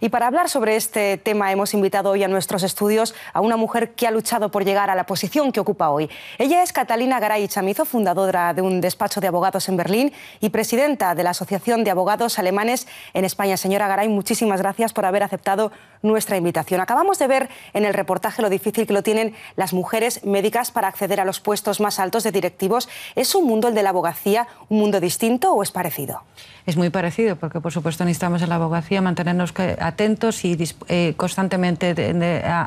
Y para hablar sobre este tema hemos invitado hoy a nuestros estudios a una mujer que ha luchado por llegar a la posición que ocupa hoy. Ella es Catalina Garay Chamizo, fundadora de un despacho de abogados en Berlín y presidenta de la Asociación de Abogados Alemanes en España. Señora Garay, muchísimas gracias por haber aceptado nuestra invitación. Acabamos de ver en el reportaje lo difícil que lo tienen las mujeres médicas para acceder a los puestos más altos de directivos. ¿Es un mundo el de la abogacía un mundo distinto o es parecido? Es muy parecido porque, por supuesto, necesitamos en la abogacía mantenernos atentos y eh, constantemente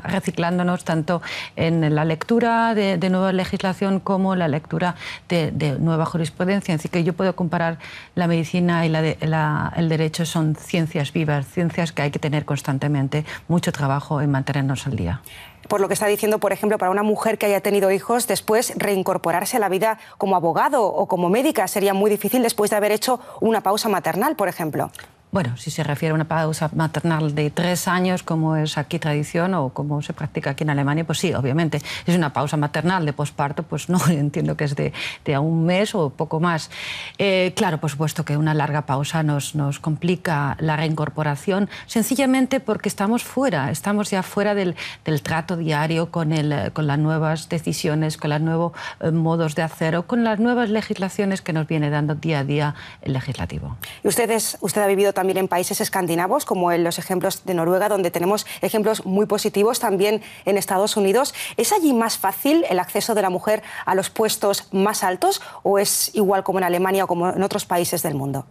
reciclándonos tanto en la lectura de, nueva legislación como la lectura de, nueva jurisprudencia. Así que yo puedo comparar la medicina y el derecho son ciencias vivas, ciencias que hay que tener constantemente mucho trabajo en mantenernos al día por lo que está diciendo, por ejemplo, para una mujer que haya tenido hijos, después reincorporarse a la vida como abogado o como médica sería muy difícil después de haber hecho una pausa maternal, por ejemplo. Bueno, si se refiere a una pausa maternal de tres años, como es aquí tradición o como se practica aquí en Alemania, pues sí, obviamente. Es una pausa maternal de posparto, pues no, entiendo que es de, de un mes o poco más. Eh, claro, por supuesto que una larga pausa nos, nos complica la reincorporación, sencillamente porque estamos fuera, estamos ya fuera del, del trato diario con, el, con las nuevas decisiones, con los nuevos eh, modos de hacer o con las nuevas legislaciones que nos viene dando día a día el legislativo. ¿Y ustedes usted ha vivido también también en países escandinavos, como en los ejemplos de Noruega, donde tenemos ejemplos muy positivos también en Estados Unidos. ¿Es allí más fácil el acceso de la mujer a los puestos más altos o es igual como en Alemania o como en otros países del mundo?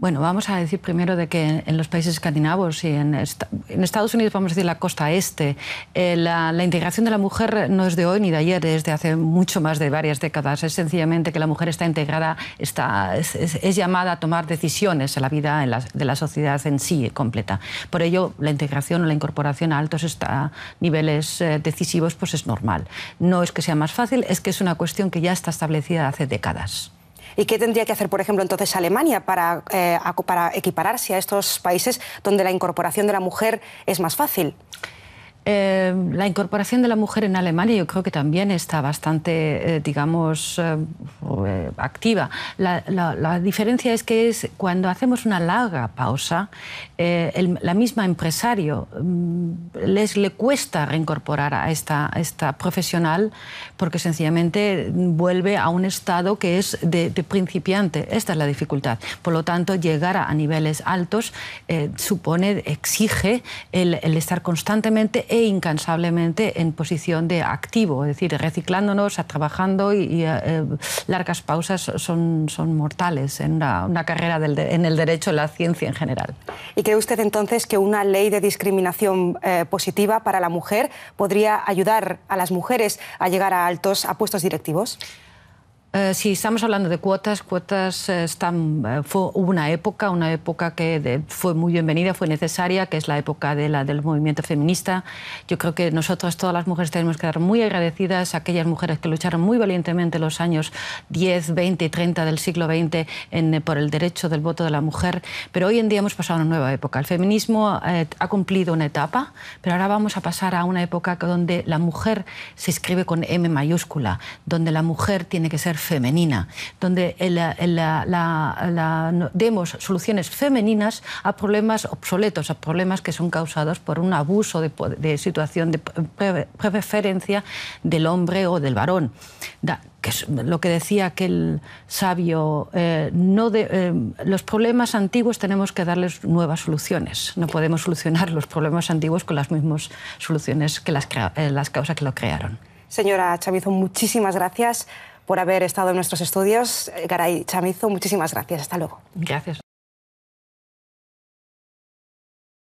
Bueno, vamos a decir primero de que en los países escandinavos y en, Estados Unidos, vamos a decir la costa este, eh, la, integración de la mujer no es de hoy ni de ayer, es de hace mucho más de varias décadas. Es sencillamente que la mujer está integrada, está, es, llamada a tomar decisiones en la vida de la sociedad en sí completa. Por ello, la integración o la incorporación a altos niveles eh, decisivos pues es normal. No es que sea más fácil, es que es una cuestión que ya está establecida hace décadas. ¿Y qué tendría que hacer, por ejemplo, entonces Alemania para, eh, para equipararse a estos países donde la incorporación de la mujer es más fácil? Eh, la incorporación de la mujer en Alemania yo creo que también está bastante, eh, digamos, eh, activa. La, diferencia es que es cuando hacemos una larga pausa, eh, la misma empresario mm, les le cuesta reincorporar a esta, esta profesional porque sencillamente vuelve a un estado que es de, principiante. Esta es la dificultad. Por lo tanto, llegar a, niveles altos eh, supone, exige el, estar constantemente e incansablemente en posición de activo, es decir, reciclándonos, trabajando y, la largas pausas son, mortales en una, carrera en el derecho, en la ciencia en general. ¿Y cree usted entonces que una ley de discriminación eh, positiva para la mujer podría ayudar a las mujeres a llegar a altos a puestos directivos? Eh, si estamos hablando de cuotas, cuotas eh, están, eh, fue, hubo una época, una época que fue muy bienvenida, fue necesaria, que es la época de la, del movimiento feminista. Yo creo que nosotras, todas las mujeres, tenemos que dar muy agradecidas a aquellas mujeres que lucharon muy valientemente los años 10, 20 y 30 del siglo XX en, por el derecho del voto de la mujer. Pero hoy en día hemos pasado a una nueva época. El feminismo ha cumplido una etapa, pero ahora vamos a pasar a una época donde la mujer se escribe con M mayúscula, donde la mujer tiene que ser femenina, donde demos soluciones femeninas a problemas obsoletos, a problemas que son causados por un abuso de, situación de preferencia del hombre o del varón. que es lo que decía aquel sabio, eh, eh, los problemas antiguos tenemos que darles nuevas soluciones. No podemos solucionar los problemas antiguos con las mismas soluciones que las, eh, las causas que lo crearon. Señora Chavizo, muchísimas gracias por haber estado en nuestros estudios. Eh, Garay Chamizo, muchísimas gracias. Hasta luego. Gracias.